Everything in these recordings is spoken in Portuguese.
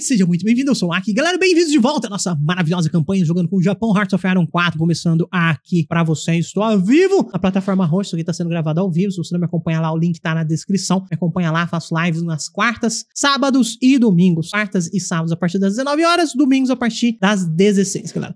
seja muito bem-vindo, eu sou o Aki. Galera, bem-vindos de volta à nossa maravilhosa campanha jogando com o Japão, Hearts of Iron 4, começando aqui pra vocês. Estou ao vivo na plataforma roxa, isso aqui tá sendo gravado ao vivo. Se você não me acompanha lá, o link tá na descrição. Me acompanha lá, faço lives nas quartas, sábados e domingos. Quartas e sábados a partir das 19 horas, domingos a partir das 16, galera.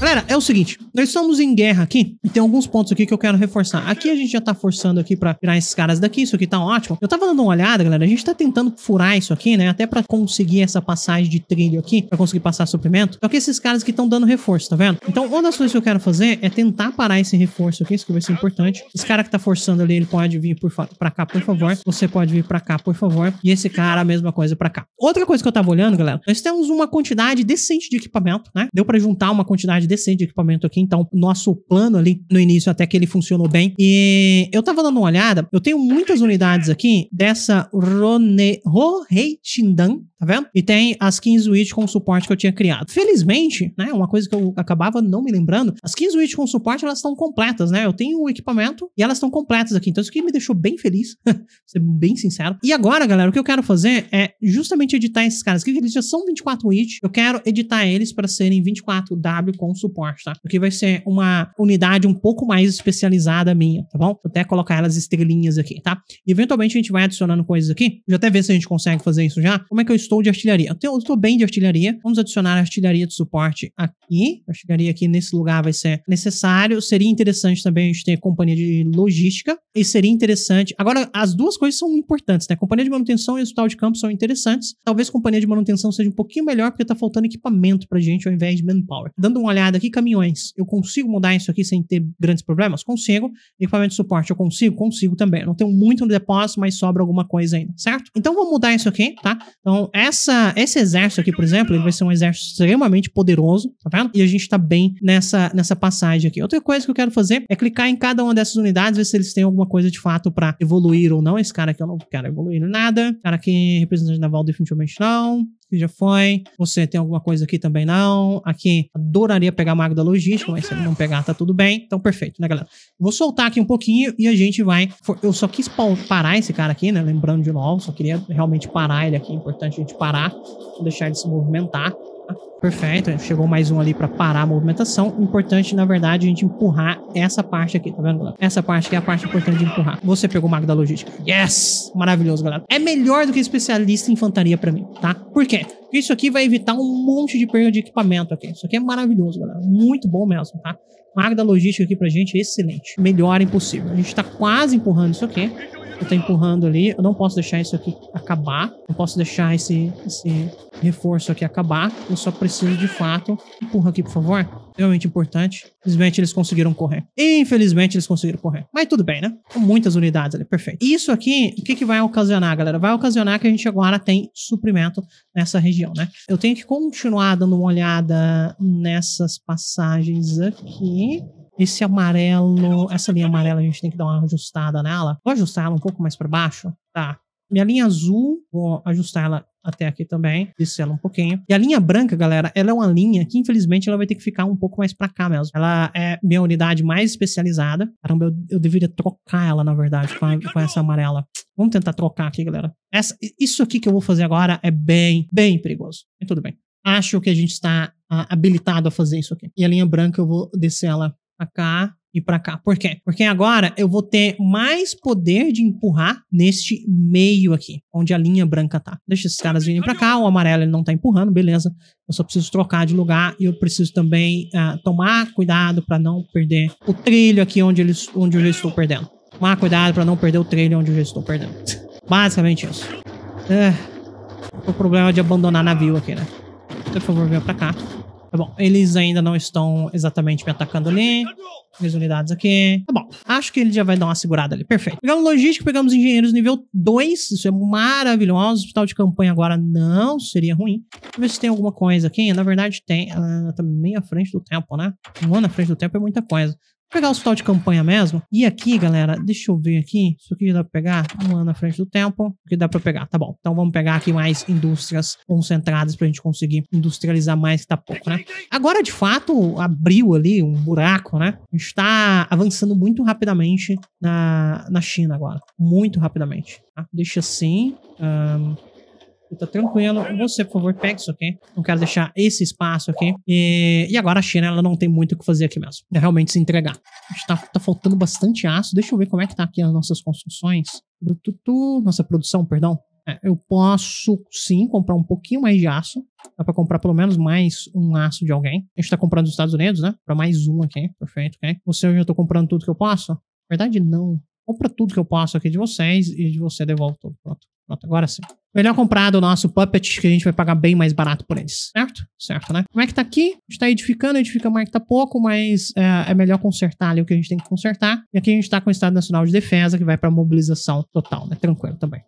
Galera, é o seguinte, nós estamos em guerra aqui e tem alguns pontos aqui que eu quero reforçar. Aqui a gente já tá forçando aqui pra tirar esses caras daqui, isso aqui tá ótimo. Eu tava dando uma olhada, galera, a gente tá tentando furar isso aqui, né, até pra conseguir essa passagem de trilho aqui, pra conseguir passar suprimento. Só que esses caras que estão dando reforço, tá vendo? Então, uma das coisas que eu quero fazer é tentar parar esse reforço aqui, isso que vai ser importante. Esse cara que tá forçando ali, ele pode vir por pra cá, por favor. Você pode vir pra cá, por favor. E esse cara, a mesma coisa pra cá. Outra coisa que eu tava olhando, galera, nós temos uma quantidade decente de equipamento, né? Deu pra juntar uma quantidade decente de equipamento aqui, então nosso plano ali no início até que ele funcionou bem. E eu tava dando uma olhada, eu tenho muitas unidades aqui dessa Rone, Roheitindan, tá vendo? E tem as 15 Witch com suporte que eu tinha criado. Felizmente, né, uma coisa que eu acabava não me lembrando, as 15 Witch com suporte elas estão completas, né? Eu tenho o equipamento e elas estão completas aqui, então isso que me deixou bem feliz, ser bem sincero. E agora, galera, o que eu quero fazer é justamente editar esses caras aqui, que eles já são 24 Witch, eu quero editar eles para serem 24W com suporte, tá? Porque vai ser uma unidade um pouco mais especializada minha, tá bom? Vou até colocar elas estrelinhas aqui, tá? eventualmente a gente vai adicionando coisas aqui. Deixa eu até ver se a gente consegue fazer isso já. Como é que eu estou de artilharia? Eu, eu estou bem de artilharia. Vamos adicionar a artilharia de suporte aqui. A artilharia aqui nesse lugar vai ser necessário. Seria interessante também a gente ter companhia de logística. E seria interessante... Agora, as duas coisas são importantes, né? Companhia de manutenção e hospital de campo são interessantes. Talvez companhia de manutenção seja um pouquinho melhor, porque tá faltando equipamento pra gente ao invés de manpower. Dando uma olhada aqui caminhões. Eu consigo mudar isso aqui sem ter grandes problemas? Consigo. Equipamento de suporte, eu consigo? Consigo também. não tenho muito no depósito, mas sobra alguma coisa ainda, certo? Então vou mudar isso aqui, tá? Então essa, esse exército aqui, por exemplo, ele vai ser um exército extremamente poderoso, tá vendo? E a gente tá bem nessa, nessa passagem aqui. Outra coisa que eu quero fazer é clicar em cada uma dessas unidades, ver se eles têm alguma coisa de fato pra evoluir ou não. Esse cara aqui eu não quero evoluir nada. Cara aqui, representante naval definitivamente não que já foi. Você tem alguma coisa aqui também não? Aqui, adoraria pegar mago da logística, mas se não pegar, tá tudo bem. Então, perfeito, né, galera? Vou soltar aqui um pouquinho e a gente vai... Eu só quis parar esse cara aqui, né? Lembrando de novo, só queria realmente parar ele aqui. É importante a gente parar, deixar ele se movimentar. Perfeito, chegou mais um ali para parar a movimentação. Importante, na verdade, a gente empurrar essa parte aqui, tá vendo, galera? Essa parte aqui é a parte importante de empurrar. Você pegou o mago da logística. Yes! Maravilhoso, galera. É melhor do que especialista em infantaria para mim, tá? Por quê? Isso aqui vai evitar um monte de perda de equipamento aqui. Isso aqui é maravilhoso, galera. Muito bom mesmo, tá? Mago da logística aqui pra gente, é excelente. Melhor impossível. A gente tá quase empurrando isso aqui eu tô empurrando ali, eu não posso deixar isso aqui acabar, não posso deixar esse, esse reforço aqui acabar, eu só preciso de fato. Empurra aqui, por favor. Realmente importante. Infelizmente, eles conseguiram correr. Infelizmente, eles conseguiram correr. Mas tudo bem, né? Com muitas unidades ali, perfeito. Isso aqui, o que, que vai ocasionar, galera? Vai ocasionar que a gente agora tem suprimento nessa região, né? Eu tenho que continuar dando uma olhada nessas passagens aqui. Esse amarelo, essa linha amarela a gente tem que dar uma ajustada nela. Vou ajustar ela um pouco mais para baixo, tá? Minha linha azul, vou ajustar ela até aqui também, descer ela um pouquinho. E a linha branca, galera, ela é uma linha que infelizmente ela vai ter que ficar um pouco mais para cá mesmo. Ela é minha unidade mais especializada. Caramba, eu, eu deveria trocar ela, na verdade, com, a, com essa amarela. Vamos tentar trocar aqui, galera. Essa, isso aqui que eu vou fazer agora é bem, bem perigoso. E tudo bem. Acho que a gente está ah, habilitado a fazer isso aqui. E a linha branca eu vou descer ela pra cá e para cá. Por quê? Porque agora eu vou ter mais poder de empurrar neste meio aqui, onde a linha branca tá. Deixa esses caras virem para cá, o amarelo ele não tá empurrando, beleza. Eu só preciso trocar de lugar e eu preciso também uh, tomar cuidado para não perder o trilho aqui onde, eles, onde eu já estou perdendo. Tomar cuidado para não perder o trilho onde eu já estou perdendo. Basicamente isso. É, o problema é de abandonar navio aqui, né? Por favor, venha pra cá bom, eles ainda não estão exatamente me atacando ali. Minhas unidades aqui. Tá bom. Acho que ele já vai dar uma segurada ali. Perfeito. Pegamos logística, pegamos engenheiros nível 2. Isso é maravilhoso. Hospital de campanha agora não seria ruim. Deixa eu ver se tem alguma coisa aqui. Na verdade, tem. Ah, tá meio à frente do tempo, né? Um ano à frente do tempo é muita coisa pegar o hospital de campanha mesmo. E aqui, galera, deixa eu ver aqui. Isso aqui dá pra pegar? Um ano à frente do tempo. que dá pra pegar? Tá bom. Então vamos pegar aqui mais indústrias concentradas pra gente conseguir industrializar mais, que tá pouco, né? Agora, de fato, abriu ali um buraco, né? A gente tá avançando muito rapidamente na, na China agora. Muito rapidamente. Tá? Deixa assim. Um, Tá tranquilo. Você, por favor, pegue isso aqui. Não quero deixar esse espaço aqui. E, e agora a China, ela não tem muito o que fazer aqui mesmo. É realmente se entregar. A gente tá, tá faltando bastante aço. Deixa eu ver como é que tá aqui as nossas construções. Nossa produção, perdão. É, eu posso, sim, comprar um pouquinho mais de aço. Dá pra comprar pelo menos mais um aço de alguém. A gente tá comprando dos Estados Unidos, né? Pra mais um aqui. Perfeito, ok? Você, eu já tô comprando tudo que eu posso? Na verdade, não. Compra tudo que eu posso aqui de vocês e de você devolve tudo. Pronto. Pronto, agora sim. Melhor comprar do nosso Puppet, que a gente vai pagar bem mais barato por eles. Certo? Certo, né? Como é que tá aqui? A gente tá edificando, edifica mais que tá pouco, mas é, é, melhor consertar ali o que a gente tem que consertar. E aqui a gente tá com o Estado Nacional de Defesa, que vai pra mobilização total, né? Tranquilo também.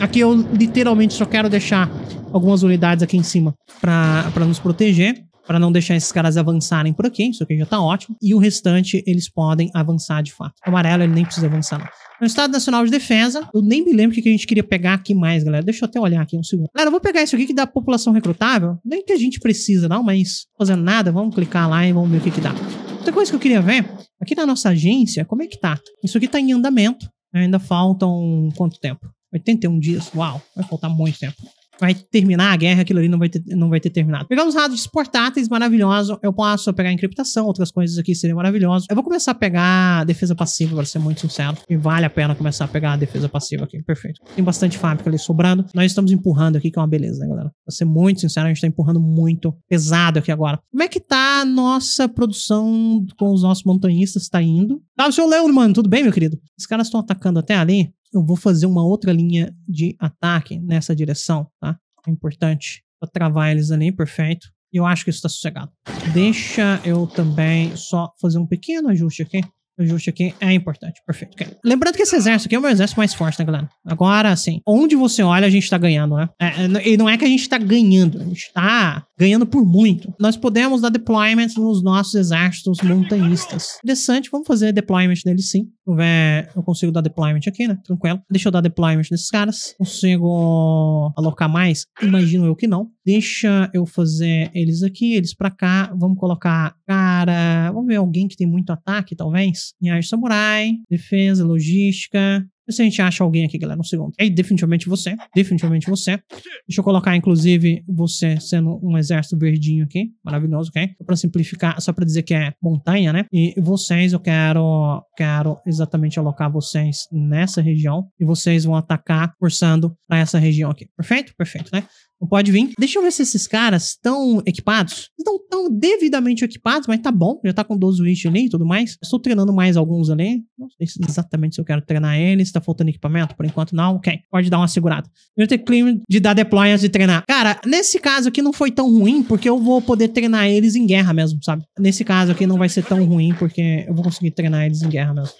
Aqui eu literalmente só quero deixar algumas unidades aqui em cima pra, pra nos proteger para não deixar esses caras avançarem por aqui, isso aqui já tá ótimo, e o restante eles podem avançar de fato. O amarelo ele nem precisa avançar não. No Estado Nacional de Defesa, eu nem me lembro o que a gente queria pegar aqui mais, galera. Deixa eu até olhar aqui um segundo. Galera, eu vou pegar isso aqui que dá população recrutável. Nem que a gente precisa não, mas fazendo nada, vamos clicar lá e vamos ver o que que dá. Outra coisa que eu queria ver, aqui na nossa agência, como é que tá? Isso aqui tá em andamento, ainda faltam quanto tempo? 81 dias, uau, vai faltar muito tempo vai terminar a guerra, aquilo ali não vai ter, não vai ter terminado. Pegar os rádios portáteis, maravilhoso. Eu posso pegar encriptação, outras coisas aqui seriam maravilhosas. Eu vou começar a pegar defesa passiva, para ser muito sincero. E vale a pena começar a pegar a defesa passiva aqui. Perfeito. Tem bastante fábrica ali sobrando. Nós estamos empurrando aqui, que é uma beleza, né, galera? Pra ser muito sincero, a gente tá empurrando muito pesado aqui agora. Como é que tá a nossa produção com os nossos montanhistas? Tá indo? Tá, o senhor Leandro, mano. Tudo bem, meu querido? Os caras estão atacando até ali eu vou fazer uma outra linha de ataque nessa direção, tá? É importante. pra travar eles ali, perfeito. E eu acho que isso está sossegado. Deixa eu também só fazer um pequeno ajuste aqui ajuste aqui é importante. Perfeito. Okay. Lembrando que esse exército aqui é o meu exército mais forte, né, galera? Agora, assim, onde você olha, a gente tá ganhando, né? É, é e não é que a gente tá ganhando, a gente tá ganhando por muito. Nós podemos dar deployment nos nossos exércitos montanhistas. Interessante, vamos fazer deployment deles sim. Deixa eu ver, eu consigo dar deployment aqui, né? Tranquilo. Deixa eu dar deployment nesses caras. Consigo alocar mais? Imagino eu que não deixa eu fazer eles aqui, eles pra cá, vamos colocar cara, vamos ver alguém que tem muito ataque, talvez. Linhagem samurai, defesa, logística, se a gente acha alguém aqui, galera, um segundo. É definitivamente você. Definitivamente você. Deixa eu colocar, inclusive, você sendo um exército verdinho aqui. Maravilhoso, ok? Só pra simplificar, só pra dizer que é montanha, né? E vocês, eu quero, quero exatamente alocar vocês nessa região. E vocês vão atacar forçando pra essa região aqui. Perfeito? Perfeito, né? não pode vir. Deixa eu ver se esses caras estão equipados. Estão tão devidamente equipados, mas tá bom. Já tá com 12 wish ali e tudo mais. Estou treinando mais alguns ali. Não sei exatamente se eu quero treinar eles. Tá faltando equipamento? Por enquanto não. Ok. Pode dar uma segurada. Eu ter clima de dar deploy antes de treinar. Cara, nesse caso aqui não foi tão ruim, porque eu vou poder treinar eles em guerra mesmo, sabe? Nesse caso aqui não vai ser tão ruim, porque eu vou conseguir treinar eles em guerra mesmo.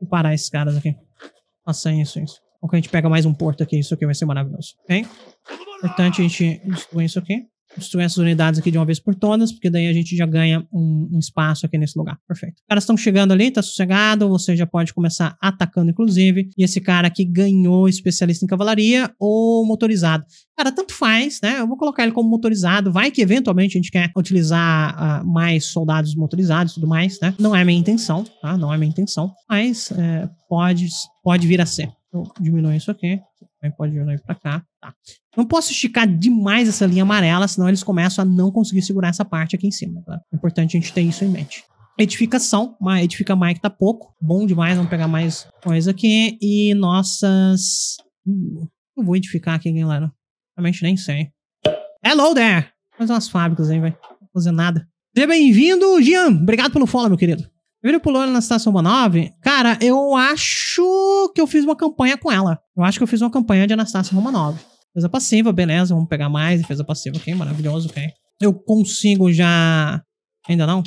Vou parar esses caras aqui. Passa isso, isso. Ok, a gente pega mais um porto aqui. Isso aqui vai ser maravilhoso. Ok? Importante a gente distribuir isso aqui. Destruir essas unidades aqui de uma vez por todas, porque daí a gente já ganha um, um espaço aqui nesse lugar. Perfeito. Os caras estão chegando ali, tá sossegado, você já pode começar atacando, inclusive. E esse cara aqui ganhou especialista em cavalaria ou motorizado. Cara, tanto faz, né? Eu vou colocar ele como motorizado. Vai que eventualmente a gente quer utilizar uh, mais soldados motorizados e tudo mais, né? Não é minha intenção, tá? Não é minha intenção. Mas é, pode, pode vir a ser. Vou diminuir isso aqui Aí pode jogar pra cá. Tá. Não posso esticar demais essa linha amarela, senão eles começam a não conseguir segurar essa parte aqui em cima. Tá. É importante a gente ter isso em mente. Edificação, edifica mais que tá pouco. Bom demais, vamos pegar mais coisa aqui. E nossas. Hum, não vou edificar aqui, galera. Realmente nem sei. Hello there! Mais umas fábricas aí, vai. Não fazer nada. Seja bem-vindo, Gian. Obrigado pelo follow, meu querido. Vira pulou Lola Anastácia Romanov, cara, eu acho que eu fiz uma campanha com ela. Eu acho que eu fiz uma campanha de Anastácia Romanov. Fez passiva, beleza, vamos pegar mais. Defesa passiva, ok, maravilhoso, ok. Eu consigo já... Ainda não?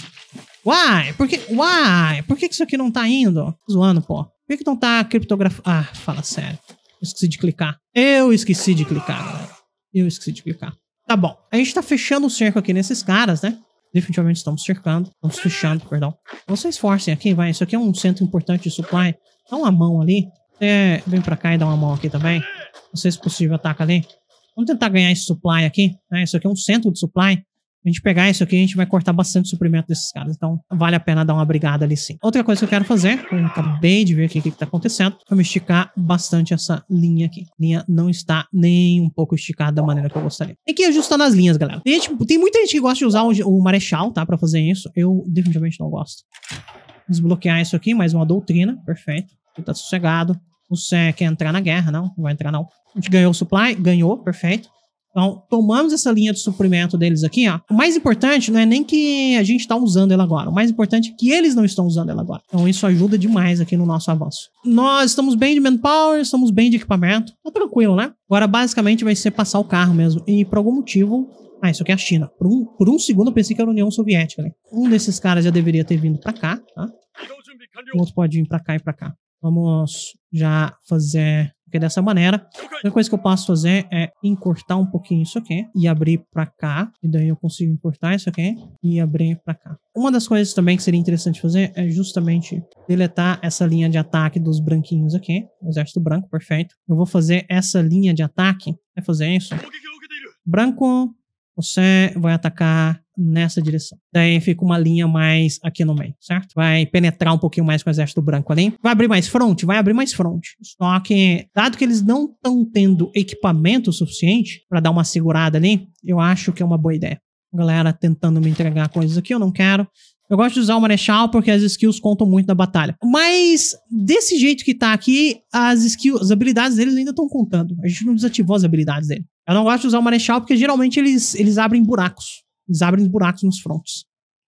Uai, por que... Uai, por que isso aqui não tá indo? Tô zoando, pô. Por que, que não tá criptografado? Ah, fala sério. Eu esqueci de clicar. Eu esqueci de clicar, galera. Eu esqueci de clicar. Tá bom. A gente tá fechando o cerco aqui nesses caras, né? definitivamente estamos cercando, estamos fechando, perdão. Não se esforcem aqui, vai. Isso aqui é um centro importante de supply. Dá uma mão ali. É, vem pra cá e dá uma mão aqui também. Não sei se é possível ataca ali. Vamos tentar ganhar esse supply aqui. Né? Isso aqui é um centro de supply a gente pegar isso aqui, a gente vai cortar bastante suprimento desses caras. Então, vale a pena dar uma brigada ali sim. Outra coisa que eu quero fazer, eu acabei de ver aqui o que está acontecendo, é esticar bastante essa linha aqui. A linha não está nem um pouco esticada da maneira que eu gostaria. Tem que ir ajustando as linhas, galera. Tem, gente, tem muita gente que gosta de usar o, o marechal, tá? Pra fazer isso. Eu definitivamente não gosto. Desbloquear isso aqui, mais uma doutrina. Perfeito. Aqui tá sossegado. Você quer entrar na guerra, não? Não vai entrar, não. A gente ganhou o supply, ganhou, perfeito. Então, tomamos essa linha de suprimento deles aqui, ó. O mais importante não é nem que a gente está usando ela agora. O mais importante é que eles não estão usando ela agora. Então, isso ajuda demais aqui no nosso avanço. Nós estamos bem de manpower, estamos bem de equipamento. Tá tranquilo, né? Agora, basicamente, vai ser passar o carro mesmo. E, por algum motivo... Ah, isso aqui é a China. Por um, por um segundo, eu pensei que era a União Soviética, né? Um desses caras já deveria ter vindo pra cá, tá? O outro pode vir pra cá e pra cá. Vamos já fazer porque dessa maneira, a coisa que eu posso fazer é encurtar um pouquinho isso aqui e abrir para cá. E daí eu consigo encurtar isso aqui e abrir para cá. Uma das coisas também que seria interessante fazer é justamente deletar essa linha de ataque dos branquinhos aqui. Exército branco, perfeito. Eu vou fazer essa linha de ataque. Vai fazer isso. Branco, você vai atacar nessa direção. Daí fica uma linha mais aqui no meio, certo? Vai penetrar um pouquinho mais com o exército branco ali. Vai abrir mais fronte, Vai abrir mais fronte. Só que, dado que eles não estão tendo equipamento suficiente para dar uma segurada ali, eu acho que é uma boa ideia. Galera tentando me entregar coisas aqui, eu não quero. Eu gosto de usar o Marechal porque as skills contam muito na batalha. Mas, desse jeito que tá aqui, as skills, as habilidades deles ainda estão contando. A gente não desativou as habilidades dele. Eu não gosto de usar o Marechal porque geralmente eles, eles abrem buracos. Eles abrem buracos nos fronts.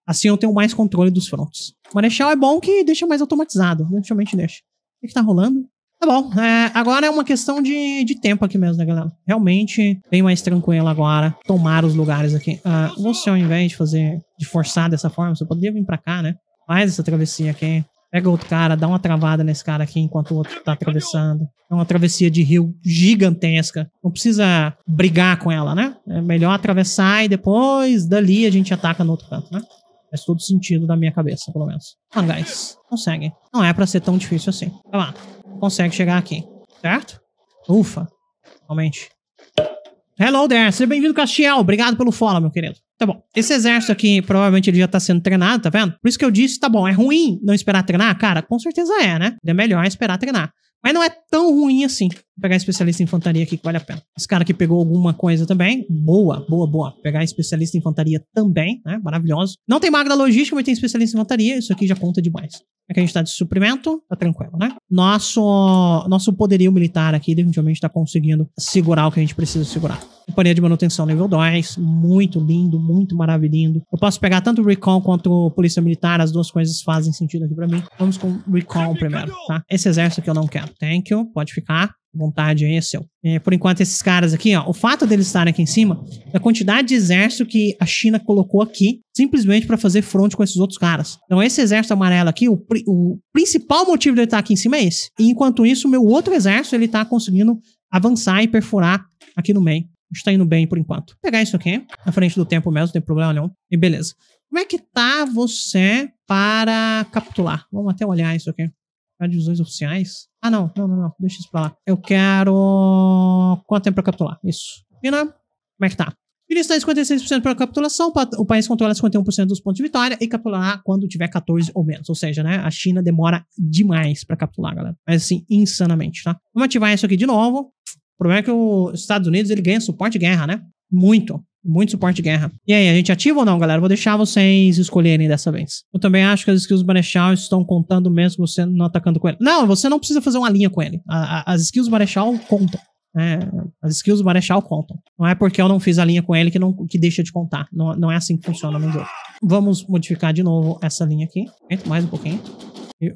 Assim eu tenho mais controle dos fronts. O Marechal é bom que deixa mais automatizado. Definitivamente né? deixa. O que, que tá rolando? Tá bom, é, agora é uma questão de, de tempo aqui mesmo, né, galera? Realmente bem mais tranquilo agora tomar os lugares aqui. Uh, você, ao invés de fazer, de forçar dessa forma, você poderia vir pra cá, né? Faz essa travessia aqui. Pega outro cara, dá uma travada nesse cara aqui enquanto o outro tá atravessando. É uma travessia de rio gigantesca. Não precisa brigar com ela, né? É melhor atravessar e depois dali a gente ataca no outro canto, né? Faz todo sentido da minha cabeça, pelo menos. Ah, guys, consegue. Não é para ser tão difícil assim. Tá lá. Consegue chegar aqui, certo? Ufa. Realmente. Hello there, seja bem-vindo, Castiel. Obrigado pelo follow, meu querido. Tá bom. Esse exército aqui, provavelmente ele já tá sendo treinado, tá vendo? Por isso que eu disse, tá bom, é ruim não esperar treinar? Cara, com certeza é, né? É melhor esperar treinar. Mas não é tão ruim assim pegar especialista em infantaria aqui que vale a pena. Esse cara que pegou alguma coisa também, boa, boa, boa. Pegar especialista em infantaria também, né? Maravilhoso. Não tem mago da logística, mas tem especialista em infantaria, isso aqui já conta demais. Aqui é a gente tá de suprimento, tá tranquilo, né? Nosso, nosso poderio militar aqui definitivamente tá conseguindo segurar o que a gente precisa segurar. Companhia de manutenção nível 2, muito lindo, muito maravilhoso. Eu posso pegar tanto recall quanto polícia militar, as duas coisas fazem sentido aqui pra mim. Vamos com recall primeiro, tá? Esse exército aqui eu não quero. Thank you, pode ficar vontade aí é seu. É, por enquanto, esses caras aqui, ó, o fato deles estarem aqui em cima é a quantidade de exército que a China colocou aqui simplesmente para fazer fronte com esses outros caras. Então, esse exército amarelo aqui, o, pri o principal motivo ele estar tá aqui em cima é esse. E, enquanto isso, o meu outro exército, ele tá conseguindo avançar e perfurar aqui no meio. A gente tá indo bem por enquanto. Vou pegar isso aqui, na frente do tempo mesmo, não tem problema não. E beleza. Como é que tá você para capitular? Vamos até olhar isso aqui divisões oficiais. Ah, não, não, não, não. Deixa isso pra lá. Eu quero. Quanto tempo pra capitular? Isso. Mina, como é que tá? Ele está em 56% pela capitulação, o país controla 51% dos pontos de vitória e capitulará quando tiver 14 ou menos. Ou seja, né, a China demora demais para capitular, galera. Mas assim, insanamente, tá? Vamos ativar isso aqui de novo. O problema é que os Estados Unidos ele ganha suporte de guerra, né? Muito muito suporte de guerra. E aí, a gente ativa ou não, galera? Vou deixar vocês escolherem dessa vez. Eu também acho que as skills do Marechal estão contando mesmo você não atacando com ele. Não, você não precisa fazer uma linha com ele. A, a, as skills do Marechal contam. É, as skills do Marechal contam. Não é porque eu não fiz a linha com ele que, não, que deixa de contar. Não, não é assim que funciona no jogo. Vamos modificar de novo essa linha aqui. Mais um pouquinho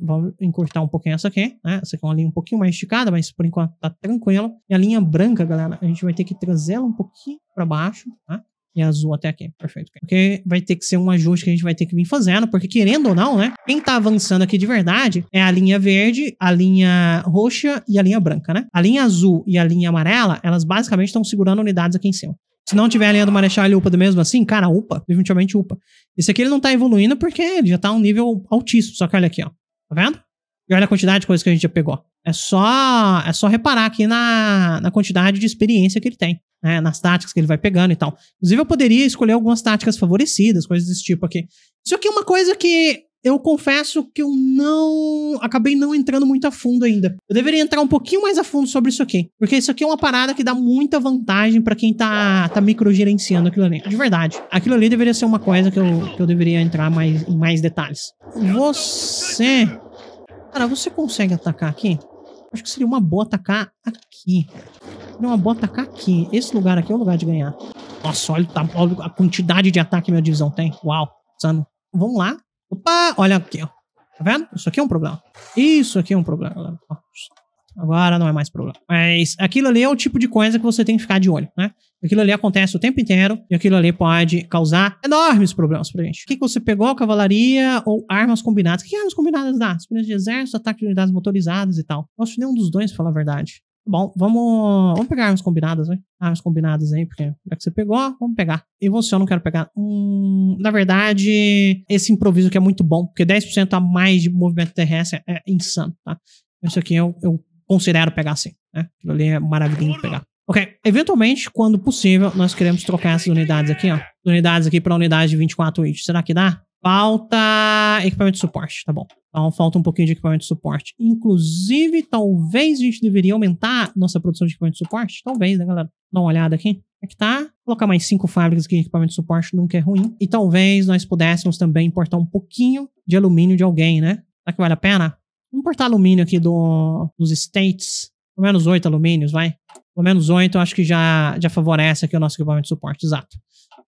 vamos encurtar um pouquinho essa aqui, né? Essa aqui é uma linha um pouquinho mais esticada, mas por enquanto tá tranquilo. E a linha branca, galera, a gente vai ter que trazer ela um pouquinho para baixo, tá? e azul até aqui. Perfeito. Porque vai ter que ser um ajuste que a gente vai ter que vir fazendo, porque querendo ou não, né? Quem tá avançando aqui de verdade é a linha verde, a linha roxa e a linha branca, né? A linha azul e a linha amarela, elas basicamente estão segurando unidades aqui em cima. Se não tiver a linha do Marechal e UPA mesmo assim, cara, UPA, definitivamente UPA. Esse aqui ele não tá evoluindo porque ele já tá a um nível altíssimo. Só que olha aqui, ó. Tá vendo? E olha a quantidade de coisas que a gente já pegou. É só, é só reparar aqui na, na quantidade de experiência que ele tem, né? Nas táticas que ele vai pegando e tal. Inclusive, eu poderia escolher algumas táticas favorecidas, coisas desse tipo aqui. Isso aqui é uma coisa que eu confesso que eu não. Acabei não entrando muito a fundo ainda. Eu deveria entrar um pouquinho mais a fundo sobre isso aqui. Porque isso aqui é uma parada que dá muita vantagem para quem tá, tá microgerenciando aquilo ali. De verdade. Aquilo ali deveria ser uma coisa que eu, que eu deveria entrar mais, em mais detalhes. Você. Cara, você consegue atacar aqui? Acho que seria uma boa atacar aqui. Seria uma boa atacar aqui. Esse lugar aqui é o lugar de ganhar. Nossa, olha, a quantidade de ataque que minha divisão tem. Uau. Sano. Vamos lá. Opa, olha aqui, ó. Tá vendo? Isso aqui é um problema. Isso aqui é um problema, galera. Agora não é mais problema. Mas aquilo ali é o tipo de coisa que você tem que ficar de olho, né? Aquilo ali acontece o tempo inteiro e aquilo ali pode causar enormes problemas pra gente. O que, que você pegou? Cavalaria ou armas combinadas? O que armas combinadas dá? Experiência de exército, ataque de unidades motorizadas e tal. Não acho nenhum dos dois, pra falar a verdade. Bom, vamos, vamos pegar armas combinadas, né? Armas combinadas aí, porque já que você pegou, vamos pegar. E você, eu não quero pegar. Hum, na verdade, esse improviso que é muito bom, porque 10% a mais de movimento terrestre é insano, tá? Isso aqui eu, é eu considero pegar sim. Né? Aquilo ali é maravilhoso de pegar. Ok, eventualmente, quando possível, nós queremos trocar essas unidades aqui, ó. Unidades aqui para unidade de 24 inch. Será que dá? Falta equipamento de suporte, tá bom. Então falta um pouquinho de equipamento de suporte. Inclusive, talvez a gente deveria aumentar nossa produção de equipamento de suporte. Talvez, né, galera? Dá uma olhada aqui. É que tá. Colocar mais cinco fábricas aqui de equipamento de suporte nunca é ruim. E talvez nós pudéssemos também importar um pouquinho de alumínio de alguém, né? Será que vale a pena? Vamos cortar alumínio aqui do, dos states. Pelo menos oito alumínios, vai. Pelo menos oito, acho que já, já favorece aqui o nosso equipamento de suporte, exato.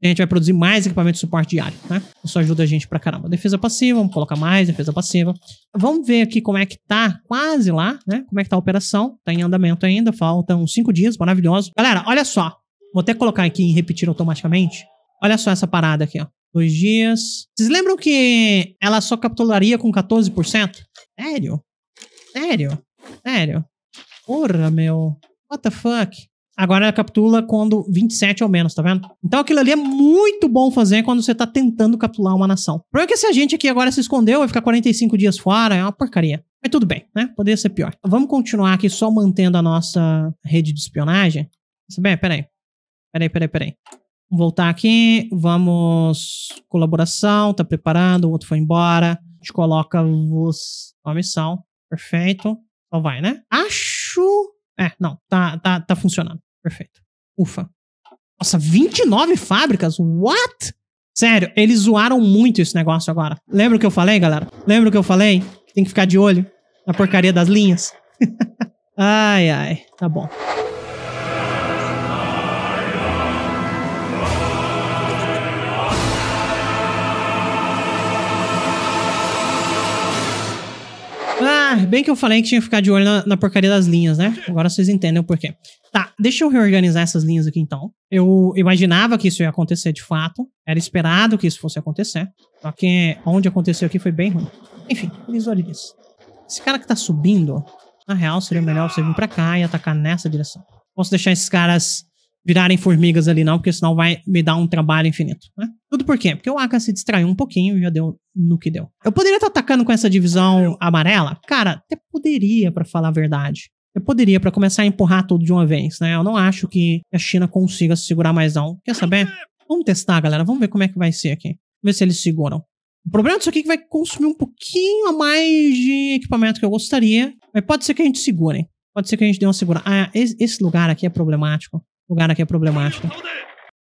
A gente vai produzir mais equipamento de suporte diário, né? Isso ajuda a gente pra caramba. Defesa passiva, vamos colocar mais defesa passiva. Vamos ver aqui como é que tá, quase lá, né? Como é que tá a operação. Tá em andamento ainda, faltam cinco dias, maravilhoso. Galera, olha só. Vou até colocar aqui em repetir automaticamente. Olha só essa parada aqui, ó. Dois dias. Vocês lembram que ela só capitularia com 14%? Sério? Sério? Sério? Porra, meu. What the fuck? Agora ela captura quando 27 ou menos, tá vendo? Então aquilo ali é muito bom fazer quando você tá tentando capturar uma nação. O problema é que se a gente aqui agora se escondeu, vai ficar 45 dias fora, é uma porcaria. Mas tudo bem, né? Poderia ser pior. Vamos continuar aqui só mantendo a nossa rede de espionagem. Se bem, peraí. Peraí, peraí, peraí. Vamos voltar aqui. Vamos. Colaboração, tá preparando, o outro foi embora. A gente coloca você a missão. Perfeito. Só então vai, né? Acho... É, não. Tá, tá, tá funcionando. Perfeito. Ufa. Nossa, 29 fábricas? What? Sério, eles zoaram muito esse negócio agora. Lembra o que eu falei, galera? Lembra o que eu falei? Tem que ficar de olho na porcaria das linhas. ai, ai. Tá bom. Bem que eu falei que tinha que ficar de olho na, na porcaria das linhas, né? Agora vocês entendem o porquê. Tá, deixa eu reorganizar essas linhas aqui então. Eu imaginava que isso ia acontecer de fato. Era esperado que isso fosse acontecer. Só que onde aconteceu aqui foi bem ruim. Enfim, eles visualize isso. Esse cara que tá subindo, na real, seria melhor você vir pra cá e atacar nessa direção. Posso deixar esses caras virarem formigas ali, não, porque senão vai me dar um trabalho infinito. Né? Tudo por quê? Porque o Aka se distraiu um pouquinho e já deu no que deu. Eu poderia estar tá atacando com essa divisão amarela? Cara, até poderia, para falar a verdade. Eu poderia, para começar a empurrar tudo de uma vez, né? Eu não acho que a China consiga se segurar mais, não. Quer saber? Vamos testar, galera. Vamos ver como é que vai ser aqui. Ver se eles seguram. O problema disso aqui é que vai consumir um pouquinho a mais de equipamento que eu gostaria. Mas pode ser que a gente segure. Pode ser que a gente dê uma segura. Ah, esse lugar aqui é problemático lugar aqui é problemático.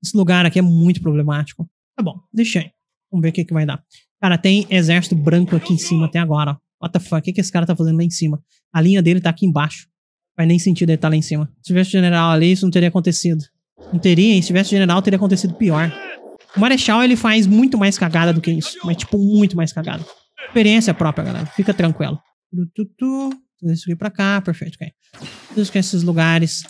Esse lugar aqui é muito problemático. Tá bom, deixa aí. Vamos ver o que, que vai dar. Cara, tem exército branco aqui em cima até agora. What the fuck? O que, que esse cara tá fazendo lá em cima? A linha dele tá aqui embaixo. Faz nem sentido ele estar tá lá em cima. Se tivesse general ali, isso não teria acontecido. Não teria, hein? Se tivesse general, teria acontecido pior. O Marechal, ele faz muito mais cagada do que isso. Mas, tipo, muito mais cagada. Experiência própria, galera. Fica tranquilo. Tudo, isso aqui pra cá. Perfeito, ok. Tudo isso que é esses lugares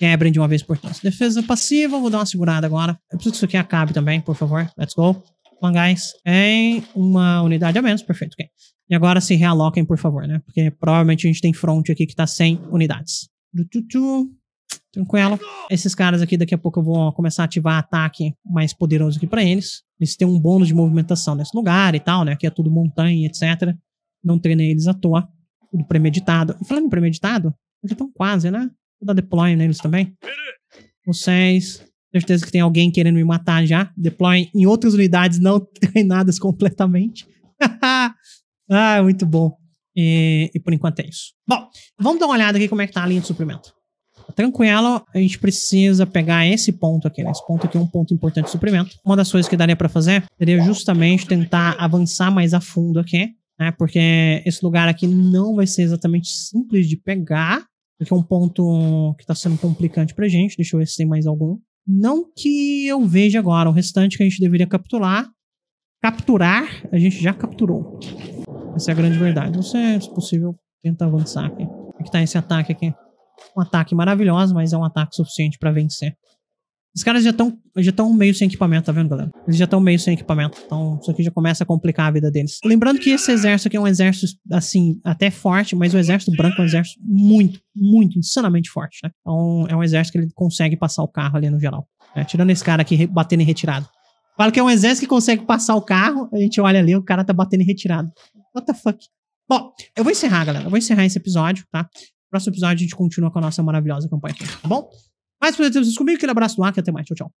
quebrem de uma vez por todas. Defesa passiva, vou dar uma segurada agora. Eu preciso que isso aqui acabe também, por favor. Let's go. Mangás em uma unidade a menos, perfeito. Okay. E agora se realoquem, por favor, né? Porque provavelmente a gente tem front aqui que tá sem unidades. Tranquilo. Esses caras aqui, daqui a pouco eu vou começar a ativar ataque mais poderoso aqui pra eles. Eles têm um bônus de movimentação nesse lugar e tal, né? Aqui é tudo montanha, etc. Não treinei eles à toa. Tudo premeditado. E falando em premeditado, eles estão quase, né? Vou dar deploy neles também. Vocês. Tenho certeza que tem alguém querendo me matar já. Deploy em outras unidades não treinadas completamente. ah, muito bom. E, e, por enquanto é isso. Bom, vamos dar uma olhada aqui como é que tá a linha de suprimento. Tranquilo, a gente precisa pegar esse ponto aqui, né? Esse ponto aqui é um ponto importante de suprimento. Uma das coisas que daria para fazer seria justamente tentar avançar mais a fundo aqui, né? Porque esse lugar aqui não vai ser exatamente simples de pegar, que é um ponto que está sendo complicante pra gente. Deixa eu ver se tem mais algum. Não que eu veja agora. O restante que a gente deveria capturar. Capturar, a gente já capturou. Essa é a grande verdade. Você, se é possível, tenta avançar aqui. O que tá esse ataque aqui. Um ataque maravilhoso, mas é um ataque suficiente para vencer. Os caras já estão já tão meio sem equipamento, tá vendo, galera? Eles já estão meio sem equipamento. Então, isso aqui já começa a complicar a vida deles. Lembrando que esse exército aqui é um exército, assim, até forte, mas o exército branco é um exército muito, muito, insanamente forte, né? Então, é um exército que ele consegue passar o carro ali no geral. Né? Tirando esse cara aqui batendo em retirado. Fala que é um exército que consegue passar o carro, a gente olha ali, o cara tá batendo em retirado. What the fuck? Bom, eu vou encerrar, galera. Eu vou encerrar esse episódio, tá? No próximo episódio a gente continua com a nossa maravilhosa campanha, tá bom? mas por exemplo, comigo, aquele abraço do ar, que até mais. Tchau, tchau.